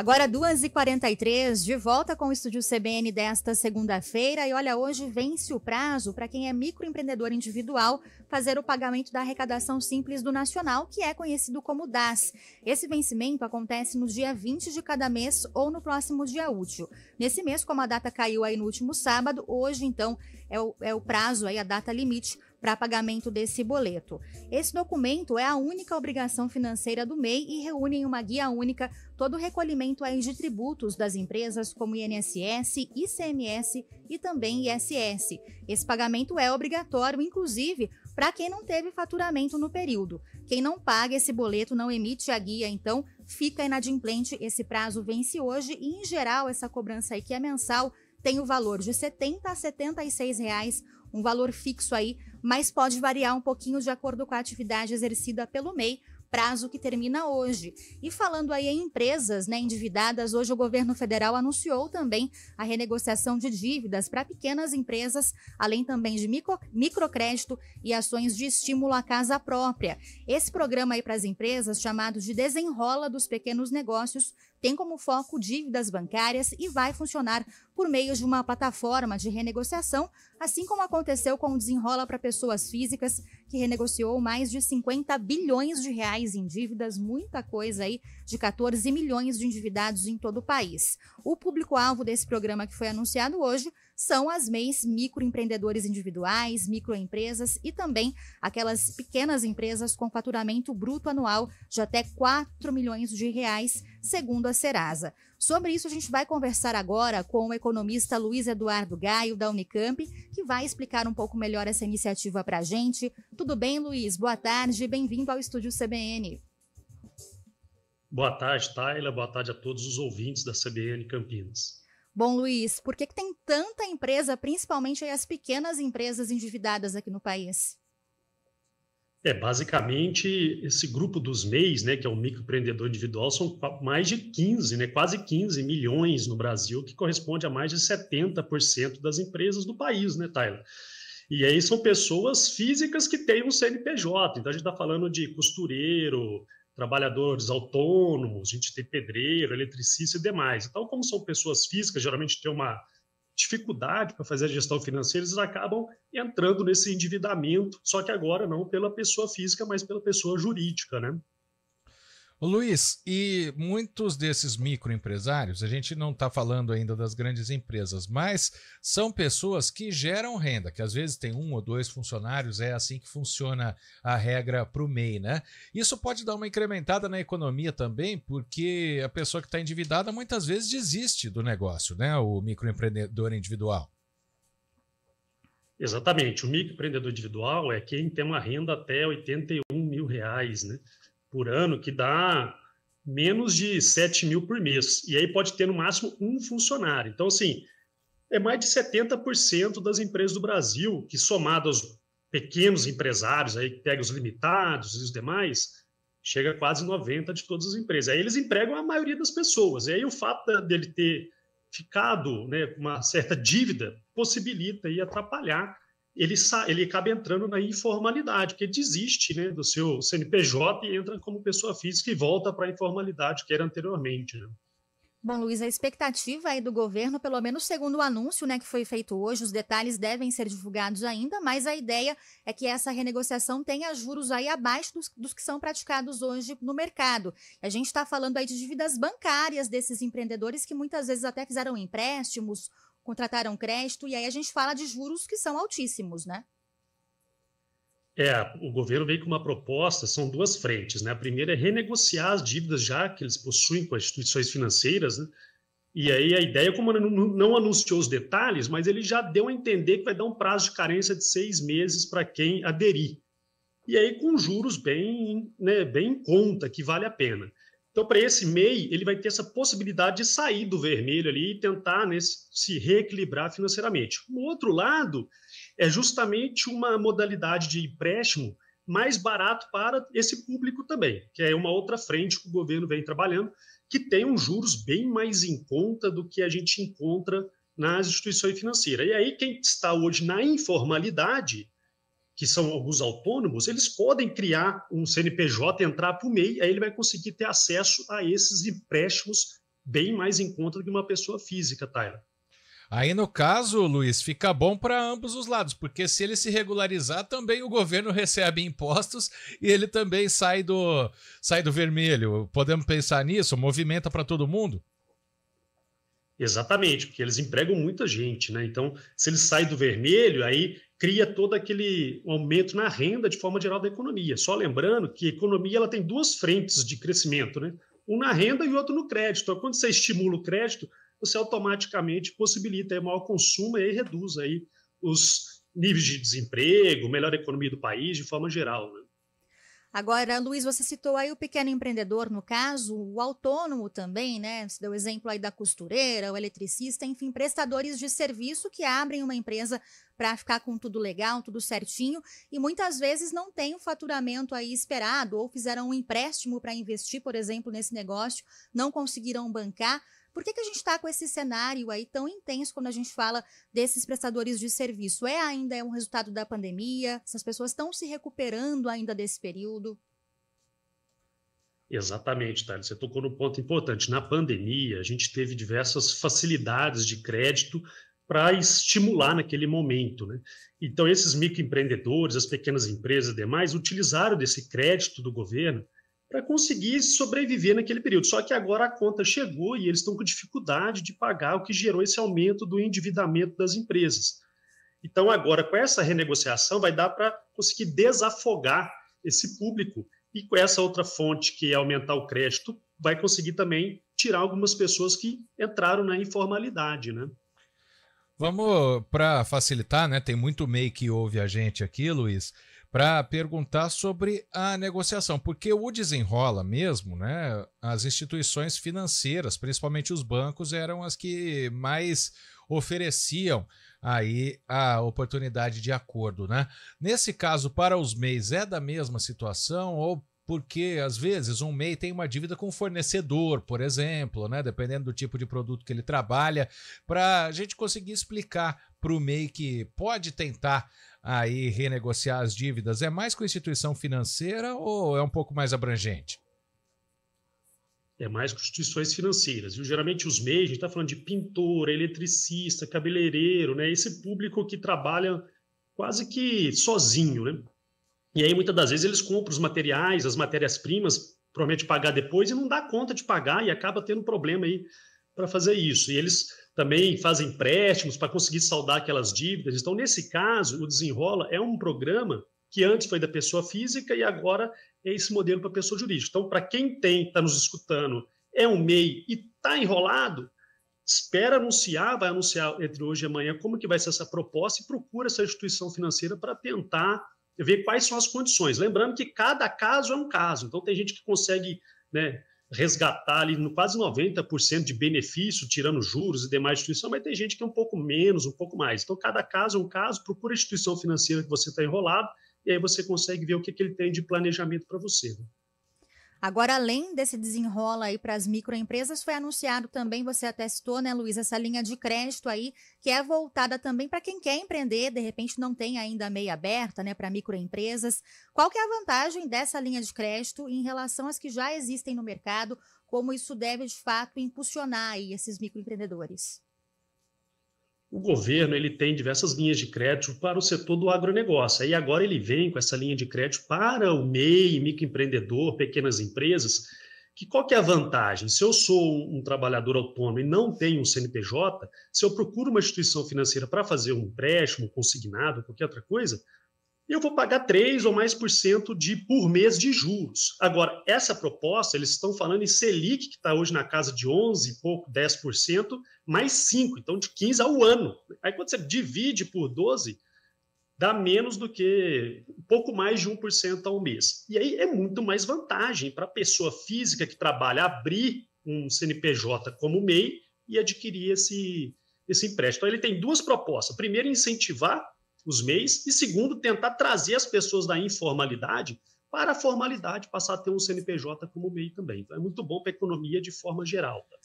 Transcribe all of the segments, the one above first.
Agora, 2h43, de volta com o Estúdio CBN desta segunda-feira. E olha, hoje vence o prazo para quem é microempreendedor individual fazer o pagamento da arrecadação simples do Nacional, que é conhecido como DAS. Esse vencimento acontece no dia 20 de cada mês ou no próximo dia útil. Nesse mês, como a data caiu aí no último sábado, hoje, então, é o, é o prazo aí, a data limite para pagamento desse boleto. Esse documento é a única obrigação financeira do MEI e reúne em uma guia única todo o recolhimento aí de tributos das empresas como INSS, ICMS e também ISS. Esse pagamento é obrigatório, inclusive, para quem não teve faturamento no período. Quem não paga esse boleto não emite a guia, então fica inadimplente. Esse prazo vence hoje e, em geral, essa cobrança aí que é mensal tem o valor de 70 a 76 reais, um valor fixo aí mas pode variar um pouquinho de acordo com a atividade exercida pelo MEI, prazo que termina hoje. E falando aí em empresas né, endividadas, hoje o governo federal anunciou também a renegociação de dívidas para pequenas empresas, além também de micro, microcrédito e ações de estímulo à casa própria. Esse programa aí para as empresas, chamado de Desenrola dos Pequenos Negócios, tem como foco dívidas bancárias e vai funcionar por meio de uma plataforma de renegociação, assim como aconteceu com o Desenrola para Pessoas Físicas, que renegociou mais de 50 bilhões de reais em dívidas, muita coisa aí, de 14 milhões de endividados em todo o país. O público-alvo desse programa que foi anunciado hoje são as MEIs microempreendedores individuais, microempresas e também aquelas pequenas empresas com faturamento bruto anual de até 4 milhões de reais, segundo a Serasa. Sobre isso, a gente vai conversar agora com o economista Luiz Eduardo Gaio, da Unicamp, que vai explicar um pouco melhor essa iniciativa para a gente. Tudo bem, Luiz? Boa tarde, bem-vindo ao Estúdio CBN. Boa tarde, Taila. Boa tarde a todos os ouvintes da CBN Campinas. Bom, Luiz, por que, que tem tanta empresa, principalmente as pequenas empresas endividadas aqui no país? É, basicamente, esse grupo dos MEIs, né, que é o microempreendedor individual, são mais de 15, né, quase 15 milhões no Brasil, que corresponde a mais de 70% das empresas do país, né, Tyler? E aí são pessoas físicas que têm um CNPJ. Então, a gente está falando de costureiro, trabalhadores autônomos, a gente tem pedreiro, eletricista e demais. Então, como são pessoas físicas, geralmente tem uma dificuldade para fazer a gestão financeira, eles acabam entrando nesse endividamento, só que agora não pela pessoa física, mas pela pessoa jurídica, né? Luiz, e muitos desses microempresários, a gente não está falando ainda das grandes empresas, mas são pessoas que geram renda, que às vezes tem um ou dois funcionários, é assim que funciona a regra para o MEI, né? Isso pode dar uma incrementada na economia também, porque a pessoa que está endividada muitas vezes desiste do negócio, né? O microempreendedor individual. Exatamente. O microempreendedor individual é quem tem uma renda até 81 mil reais, né? por ano, que dá menos de 7 mil por mês. E aí pode ter no máximo um funcionário. Então, assim, é mais de 70% das empresas do Brasil, que somado aos pequenos empresários, aí que pega os limitados e os demais, chega a quase 90% de todas as empresas. Aí eles empregam a maioria das pessoas. E aí o fato dele ter ficado né, uma certa dívida possibilita e atrapalhar ele, ele acaba entrando na informalidade, porque desiste né, do seu CNPJ e entra como pessoa física e volta para a informalidade que era anteriormente. Né? Bom, Luiz, a expectativa aí do governo, pelo menos segundo o anúncio né, que foi feito hoje, os detalhes devem ser divulgados ainda, mas a ideia é que essa renegociação tenha juros aí abaixo dos, dos que são praticados hoje no mercado. A gente está falando aí de dívidas bancárias desses empreendedores que muitas vezes até fizeram empréstimos contrataram crédito, e aí a gente fala de juros que são altíssimos, né? É, o governo veio com uma proposta, são duas frentes, né? A primeira é renegociar as dívidas já que eles possuem com as instituições financeiras, né? E aí a ideia, como não anunciou os detalhes, mas ele já deu a entender que vai dar um prazo de carência de seis meses para quem aderir. E aí com juros bem, né, bem em conta, que vale a pena. Então, para esse MEI, ele vai ter essa possibilidade de sair do vermelho ali e tentar né, se reequilibrar financeiramente. O outro lado é justamente uma modalidade de empréstimo mais barato para esse público também, que é uma outra frente que o governo vem trabalhando, que tem uns juros bem mais em conta do que a gente encontra nas instituições financeiras. E aí, quem está hoje na informalidade que são alguns autônomos, eles podem criar um CNPJ, entrar para o MEI, aí ele vai conseguir ter acesso a esses empréstimos bem mais em conta do que uma pessoa física, Tyler. Aí, no caso, Luiz, fica bom para ambos os lados, porque se ele se regularizar, também o governo recebe impostos e ele também sai do, sai do vermelho. Podemos pensar nisso? Movimenta para todo mundo? Exatamente, porque eles empregam muita gente, né? Então, se eles saem do vermelho, aí cria todo aquele aumento na renda de forma geral da economia. Só lembrando que a economia ela tem duas frentes de crescimento, né? Um na renda e outro no crédito. Então, quando você estimula o crédito, você automaticamente possibilita aí, maior consumo e aí reduz aí os níveis de desemprego, melhor economia do país de forma geral. Né? Agora, Luiz, você citou aí o pequeno empreendedor, no caso, o autônomo também, né? Você deu o exemplo aí da costureira, o eletricista, enfim, prestadores de serviço que abrem uma empresa para ficar com tudo legal, tudo certinho, e muitas vezes não tem o faturamento aí esperado, ou fizeram um empréstimo para investir, por exemplo, nesse negócio, não conseguiram bancar. Por que, que a gente está com esse cenário aí tão intenso quando a gente fala desses prestadores de serviço? É ainda é um resultado da pandemia? Essas pessoas estão se recuperando ainda desse período? Exatamente, Thales. Você tocou no ponto importante. Na pandemia, a gente teve diversas facilidades de crédito para estimular naquele momento. Né? Então, esses microempreendedores, as pequenas empresas e demais, utilizaram desse crédito do governo para conseguir sobreviver naquele período. Só que agora a conta chegou e eles estão com dificuldade de pagar, o que gerou esse aumento do endividamento das empresas. Então, agora, com essa renegociação, vai dar para conseguir desafogar esse público. E com essa outra fonte, que é aumentar o crédito, vai conseguir também tirar algumas pessoas que entraram na informalidade, né? Vamos, para facilitar, né? Tem muito MEI que ouve a gente aqui, Luiz para perguntar sobre a negociação, porque o desenrola mesmo, né? As instituições financeiras, principalmente os bancos, eram as que mais ofereciam aí a oportunidade de acordo, né? Nesse caso, para os MEIs, é da mesma situação ou porque às vezes um MEI tem uma dívida com o fornecedor, por exemplo, né? dependendo do tipo de produto que ele trabalha, para a gente conseguir explicar para o MEI que pode tentar aí renegociar as dívidas? É mais com a instituição financeira ou é um pouco mais abrangente? É mais com instituições financeiras. Viu? Geralmente os MEI, a gente está falando de pintor, eletricista, cabeleireiro, né? esse público que trabalha quase que sozinho. Né? E aí muitas das vezes eles compram os materiais, as matérias-primas, promete pagar depois e não dá conta de pagar e acaba tendo problema aí para fazer isso. E eles também fazem empréstimos para conseguir saldar aquelas dívidas. Então, nesse caso, o Desenrola é um programa que antes foi da pessoa física e agora é esse modelo para a pessoa jurídica. Então, para quem tem, está nos escutando, é um MEI e está enrolado, espera anunciar, vai anunciar entre hoje e amanhã como que vai ser essa proposta e procura essa instituição financeira para tentar ver quais são as condições. Lembrando que cada caso é um caso. Então, tem gente que consegue né, resgatar ali no quase 90% de benefício, tirando juros e demais instituição, mas tem gente que é um pouco menos, um pouco mais. Então, cada caso é um caso, procura a instituição financeira que você está enrolado, e aí você consegue ver o que, que ele tem de planejamento para você. Né? Agora, além desse desenrola aí para as microempresas, foi anunciado também, você até citou, né, Luiz, essa linha de crédito aí, que é voltada também para quem quer empreender, de repente não tem ainda a meia aberta, né, para microempresas. Qual que é a vantagem dessa linha de crédito em relação às que já existem no mercado? Como isso deve, de fato, impulsionar aí esses microempreendedores? o governo ele tem diversas linhas de crédito para o setor do agronegócio. E agora ele vem com essa linha de crédito para o MEI, microempreendedor, pequenas empresas. Que qual que é a vantagem? Se eu sou um, um trabalhador autônomo e não tenho um CNPJ, se eu procuro uma instituição financeira para fazer um empréstimo, consignado, qualquer outra coisa, eu vou pagar 3 ou mais por cento de por mês de juros. Agora, essa proposta, eles estão falando em Selic, que está hoje na casa de 11 e pouco, 10%, mais 5, então de 15 ao ano. Aí quando você divide por 12, dá menos do que um pouco mais de 1% ao mês. E aí é muito mais vantagem para a pessoa física que trabalha abrir um CNPJ como MEI e adquirir esse, esse empréstimo. Então, ele tem duas propostas. Primeiro, incentivar os MEIs, e segundo, tentar trazer as pessoas da informalidade para a formalidade, passar a ter um CNPJ como MEI também. Então é muito bom para a economia de forma geral. Tá?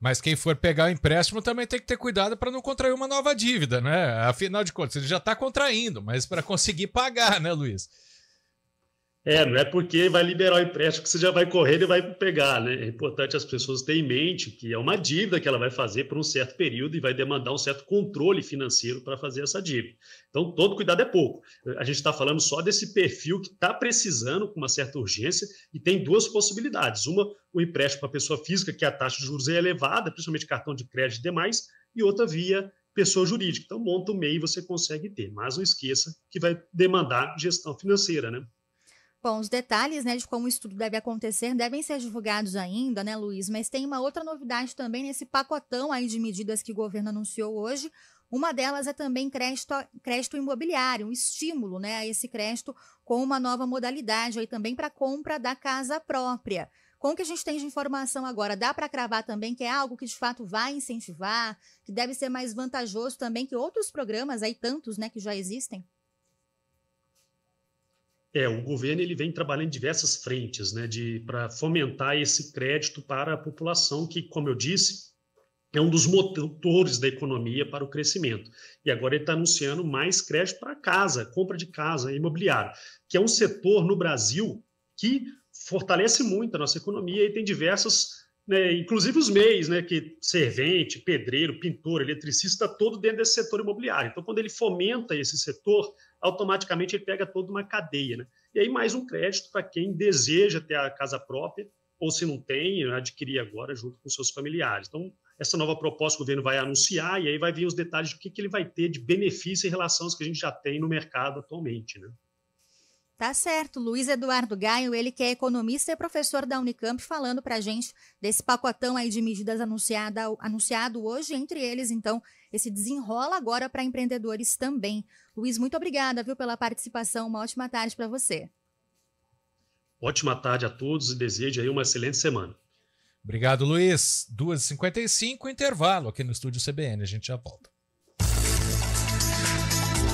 Mas quem for pegar o empréstimo também tem que ter cuidado para não contrair uma nova dívida, né? Afinal de contas, ele já está contraindo, mas para conseguir pagar, né, Luiz? É, não é porque vai liberar o empréstimo que você já vai correr e vai pegar, né? É importante as pessoas terem em mente que é uma dívida que ela vai fazer por um certo período e vai demandar um certo controle financeiro para fazer essa dívida. Então, todo cuidado é pouco. A gente está falando só desse perfil que está precisando com uma certa urgência e tem duas possibilidades. Uma, o empréstimo para pessoa física, que a taxa de juros é elevada, principalmente cartão de crédito e demais, e outra via pessoa jurídica. Então, monta o MEI e você consegue ter, mas não esqueça que vai demandar gestão financeira, né? Bom, os detalhes né, de como o estudo deve acontecer devem ser divulgados ainda, né, Luiz? Mas tem uma outra novidade também nesse pacotão aí de medidas que o governo anunciou hoje. Uma delas é também crédito, crédito imobiliário, um estímulo né, a esse crédito com uma nova modalidade aí também para compra da casa própria. Com o que a gente tem de informação agora, dá para cravar também que é algo que de fato vai incentivar, que deve ser mais vantajoso também que outros programas aí tantos, né, que já existem? É, o governo ele vem trabalhando em diversas frentes, né, de para fomentar esse crédito para a população, que, como eu disse, é um dos motores da economia para o crescimento. E agora ele está anunciando mais crédito para casa, compra de casa, imobiliário, que é um setor no Brasil que fortalece muito a nossa economia e tem diversas né, inclusive os MEIs, né, que servente, pedreiro, pintor, eletricista, está todo dentro desse setor imobiliário. Então, quando ele fomenta esse setor, automaticamente ele pega toda uma cadeia. Né? E aí, mais um crédito para quem deseja ter a casa própria, ou se não tem, adquirir agora junto com seus familiares. Então, essa nova proposta o governo vai anunciar e aí vai vir os detalhes do que, que ele vai ter de benefício em relação aos que a gente já tem no mercado atualmente. Né? Tá certo, Luiz Eduardo Gaio, ele que é economista e professor da Unicamp, falando para a gente desse pacotão aí de medidas anunciada, anunciado hoje, entre eles, então, esse desenrola agora para empreendedores também. Luiz, muito obrigada, viu, pela participação, uma ótima tarde para você. Ótima tarde a todos e desejo aí uma excelente semana. Obrigado, Luiz. 2h55, intervalo aqui no Estúdio CBN, a gente já volta.